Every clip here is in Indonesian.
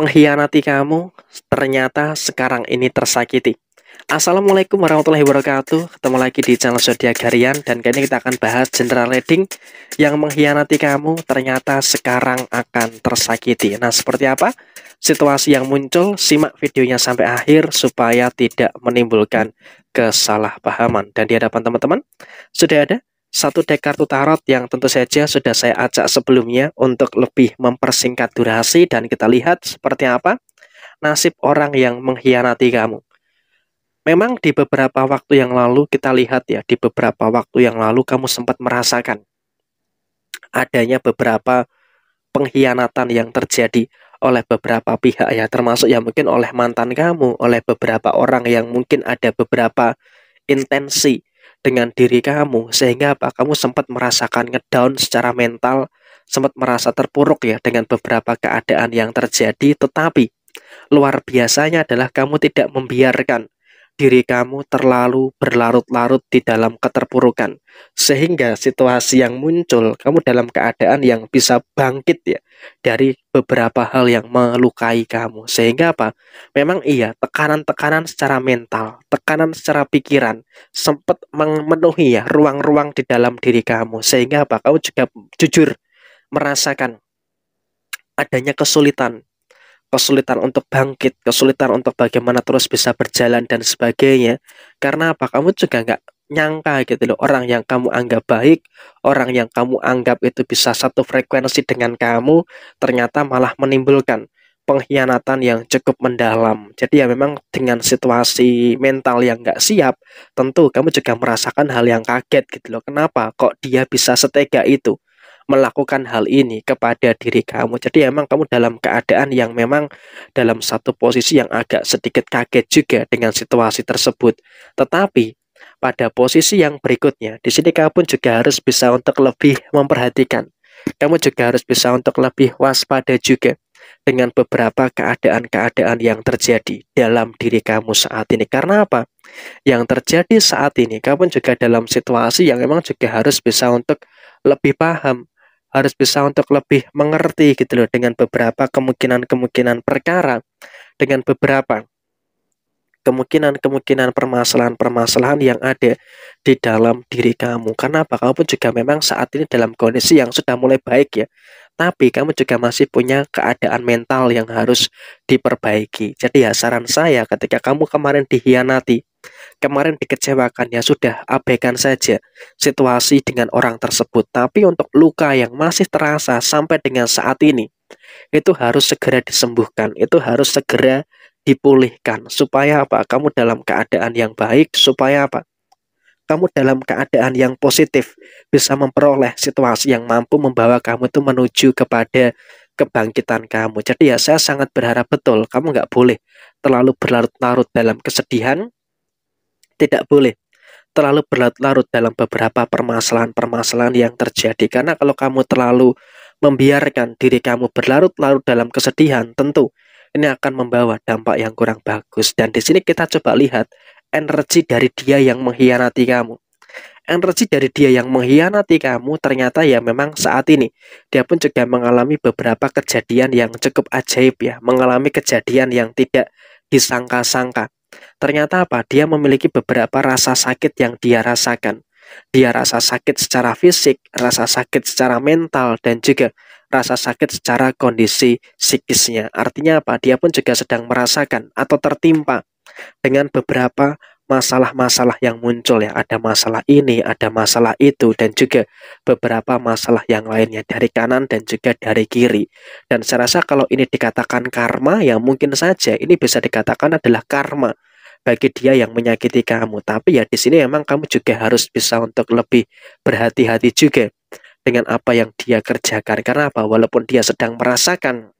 mengkhianati kamu, ternyata sekarang ini tersakiti. Assalamualaikum warahmatullahi wabarakatuh Ketemu lagi di channel Zodiac Garian Dan kali ini kita akan bahas general reading Yang mengkhianati kamu ternyata sekarang akan tersakiti Nah seperti apa situasi yang muncul Simak videonya sampai akhir Supaya tidak menimbulkan kesalahpahaman Dan di hadapan teman-teman Sudah ada satu deck kartu tarot yang tentu saja sudah saya ajak sebelumnya untuk lebih mempersingkat durasi dan kita lihat seperti apa nasib orang yang mengkhianati kamu. Memang di beberapa waktu yang lalu kita lihat ya, di beberapa waktu yang lalu kamu sempat merasakan adanya beberapa pengkhianatan yang terjadi oleh beberapa pihak ya, termasuk ya mungkin oleh mantan kamu, oleh beberapa orang yang mungkin ada beberapa intensi dengan diri kamu sehingga apa kamu sempat merasakan ngedown secara mental sempat merasa terpuruk ya dengan beberapa keadaan yang terjadi tetapi luar biasanya adalah kamu tidak membiarkan diri kamu terlalu berlarut-larut di dalam keterpurukan. Sehingga situasi yang muncul, kamu dalam keadaan yang bisa bangkit ya dari beberapa hal yang melukai kamu. Sehingga apa? Memang iya, tekanan-tekanan secara mental, tekanan secara pikiran sempat memenuhi ya ruang-ruang di dalam diri kamu. Sehingga apa? Kamu juga jujur merasakan adanya kesulitan kesulitan untuk bangkit, kesulitan untuk bagaimana terus bisa berjalan dan sebagainya. Karena apa? Kamu juga nggak nyangka gitu loh orang yang kamu anggap baik orang yang kamu anggap itu bisa satu frekuensi dengan kamu ternyata malah menimbulkan pengkhianatan yang cukup mendalam jadi ya memang dengan situasi mental yang nggak siap tentu kamu juga merasakan hal yang kaget gitu loh kenapa kok dia bisa setega itu melakukan hal ini kepada diri kamu. Jadi emang kamu dalam keadaan yang memang dalam satu posisi yang agak sedikit kaget juga dengan situasi tersebut. Tetapi pada posisi yang berikutnya, di sini kamu pun juga harus bisa untuk lebih memperhatikan. Kamu juga harus bisa untuk lebih waspada juga dengan beberapa keadaan-keadaan yang terjadi dalam diri kamu saat ini. Karena apa? Yang terjadi saat ini, kamu juga dalam situasi yang memang juga harus bisa untuk lebih paham harus bisa untuk lebih mengerti gitu loh dengan beberapa kemungkinan-kemungkinan perkara dengan beberapa kemungkinan-kemungkinan permasalahan-permasalahan yang ada di dalam diri kamu. Karena apa? Kamu pun juga memang saat ini dalam kondisi yang sudah mulai baik ya. Tapi kamu juga masih punya keadaan mental yang harus diperbaiki. Jadi ya saran saya ketika kamu kemarin dihianati, kemarin dikecewakan ya sudah abaikan saja situasi dengan orang tersebut. Tapi untuk luka yang masih terasa sampai dengan saat ini itu harus segera disembuhkan, itu harus segera dipulihkan supaya apa? Kamu dalam keadaan yang baik supaya apa? Kamu dalam keadaan yang positif bisa memperoleh situasi yang mampu membawa kamu itu menuju kepada kebangkitan kamu. Jadi ya saya sangat berharap betul kamu nggak boleh terlalu berlarut-larut dalam kesedihan, tidak boleh terlalu berlarut-larut dalam beberapa permasalahan-permasalahan yang terjadi karena kalau kamu terlalu membiarkan diri kamu berlarut-larut dalam kesedihan tentu ini akan membawa dampak yang kurang bagus dan di sini kita coba lihat energi dari dia yang mengkhianati kamu energi dari dia yang mengkhianati kamu ternyata ya memang saat ini dia pun juga mengalami beberapa kejadian yang cukup ajaib ya mengalami kejadian yang tidak disangka-sangka Ternyata apa? Dia memiliki beberapa rasa sakit yang dia rasakan. Dia rasa sakit secara fisik, rasa sakit secara mental, dan juga rasa sakit secara kondisi psikisnya. Artinya apa? Dia pun juga sedang merasakan atau tertimpa dengan beberapa masalah-masalah yang muncul ya. Ada masalah ini, ada masalah itu, dan juga beberapa masalah yang lainnya dari kanan dan juga dari kiri. Dan saya rasa kalau ini dikatakan karma, ya mungkin saja ini bisa dikatakan adalah karma bagi dia yang menyakiti kamu. Tapi ya di sini memang kamu juga harus bisa untuk lebih berhati-hati juga dengan apa yang dia kerjakan. Karena apa? Walaupun dia sedang merasakan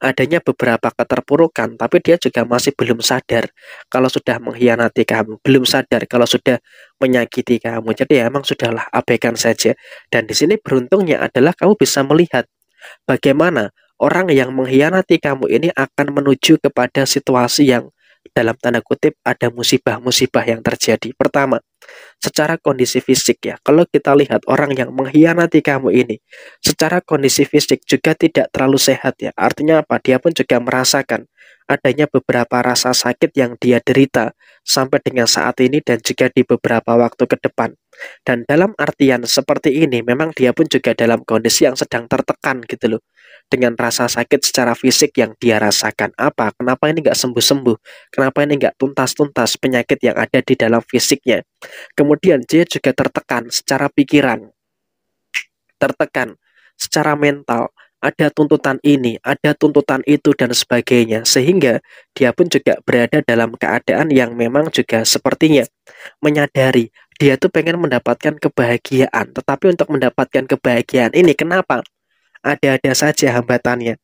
adanya beberapa keterpurukan, tapi dia juga masih belum sadar kalau sudah mengkhianati kamu, belum sadar kalau sudah menyakiti kamu. Jadi ya, emang sudahlah abaikan saja. Dan di sini beruntungnya adalah kamu bisa melihat bagaimana orang yang mengkhianati kamu ini akan menuju kepada situasi yang dalam tanda kutip ada musibah-musibah yang terjadi. Pertama, secara kondisi fisik ya. Kalau kita lihat orang yang mengkhianati kamu ini, secara kondisi fisik juga tidak terlalu sehat ya. Artinya apa? Dia pun juga merasakan adanya beberapa rasa sakit yang dia derita sampai dengan saat ini dan juga di beberapa waktu ke depan. Dan dalam artian seperti ini memang dia pun juga dalam kondisi yang sedang tertekan gitu loh. Dengan rasa sakit secara fisik yang dia rasakan. Apa? Kenapa ini nggak sembuh-sembuh? Kenapa ini nggak tuntas-tuntas penyakit yang ada di dalam fisiknya? Kemudian J juga tertekan secara pikiran, tertekan secara mental, ada tuntutan ini, ada tuntutan itu dan sebagainya sehingga dia pun juga berada dalam keadaan yang memang juga sepertinya menyadari dia tuh pengen mendapatkan kebahagiaan, tetapi untuk mendapatkan kebahagiaan ini kenapa? Ada-ada saja hambatannya.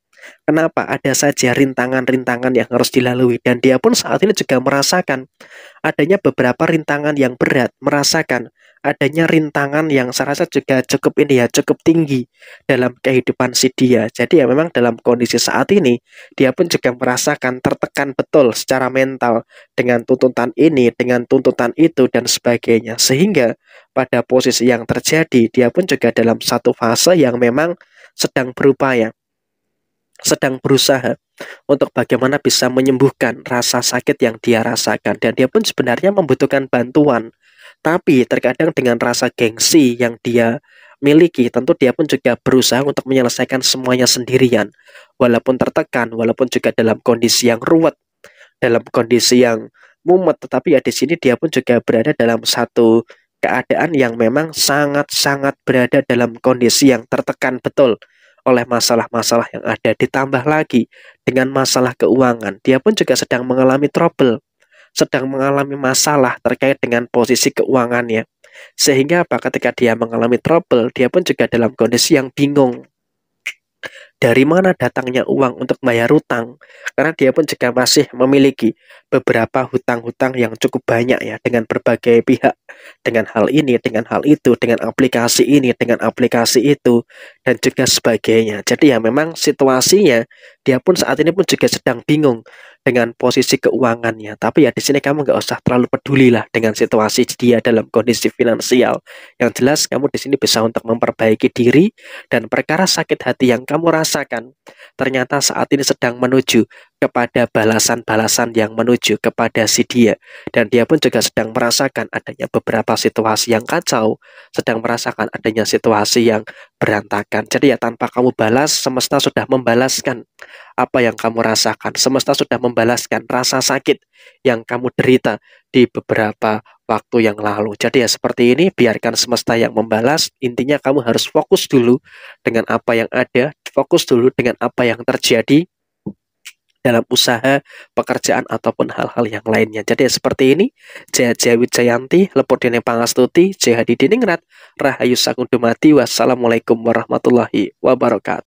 Kenapa? Ada saja rintangan-rintangan yang harus dilalui dan dia pun saat ini juga merasakan adanya beberapa rintangan yang berat, merasakan adanya rintangan yang saya rasa juga cukup ini ya, cukup tinggi dalam kehidupan si dia. Jadi ya memang dalam kondisi saat ini dia pun juga merasakan tertekan betul secara mental dengan tuntutan ini, dengan tuntutan itu dan sebagainya. Sehingga pada posisi yang terjadi dia pun juga dalam satu fase yang memang sedang berupaya sedang berusaha untuk bagaimana bisa menyembuhkan rasa sakit yang dia rasakan dan dia pun sebenarnya membutuhkan bantuan tapi terkadang dengan rasa gengsi yang dia miliki tentu dia pun juga berusaha untuk menyelesaikan semuanya sendirian walaupun tertekan walaupun juga dalam kondisi yang ruwet dalam kondisi yang mumet tetapi ya di sini dia pun juga berada dalam satu keadaan yang memang sangat-sangat berada dalam kondisi yang tertekan betul oleh masalah-masalah yang ada. Ditambah lagi dengan masalah keuangan, dia pun juga sedang mengalami trouble, sedang mengalami masalah terkait dengan posisi keuangannya. Sehingga apa ketika dia mengalami trouble, dia pun juga dalam kondisi yang bingung dari mana datangnya uang untuk bayar hutang karena dia pun juga masih memiliki beberapa hutang-hutang yang cukup banyak ya dengan berbagai pihak dengan hal ini dengan hal itu dengan aplikasi ini dengan aplikasi itu dan juga sebagainya jadi ya memang situasinya dia pun saat ini pun juga sedang bingung dengan posisi keuangannya. Tapi ya di sini kamu nggak usah terlalu peduli lah dengan situasi dia dalam kondisi finansial. Yang jelas kamu di sini bisa untuk memperbaiki diri dan perkara sakit hati yang kamu rasakan ternyata saat ini sedang menuju kepada balasan-balasan yang menuju kepada si dia. Dan dia pun juga sedang merasakan adanya beberapa situasi yang kacau, sedang merasakan adanya situasi yang berantakan. Jadi ya tanpa kamu balas, semesta sudah membalaskan apa yang kamu rasakan. Semesta sudah membalaskan rasa sakit yang kamu derita di beberapa waktu yang lalu. Jadi ya seperti ini, biarkan semesta yang membalas. Intinya kamu harus fokus dulu dengan apa yang ada, fokus dulu dengan apa yang terjadi, dalam usaha, pekerjaan, ataupun hal-hal yang lainnya. Jadi seperti ini, Jaya Jawi Jayanti, Lepodene Pangastuti, Jaya Didiningrat, Rahayu Sakundumati, wassalamualaikum warahmatullahi wabarakatuh.